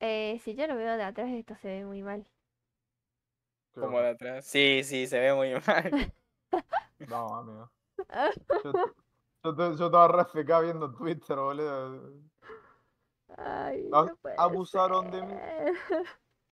Eh, si yo lo veo de atrás, esto se ve muy mal. ¿Cómo de atrás. Sí, sí, se ve muy mal. no, amigo. Yo, estaba re viendo Twitter, boludo. Ay, Abusaron de mí.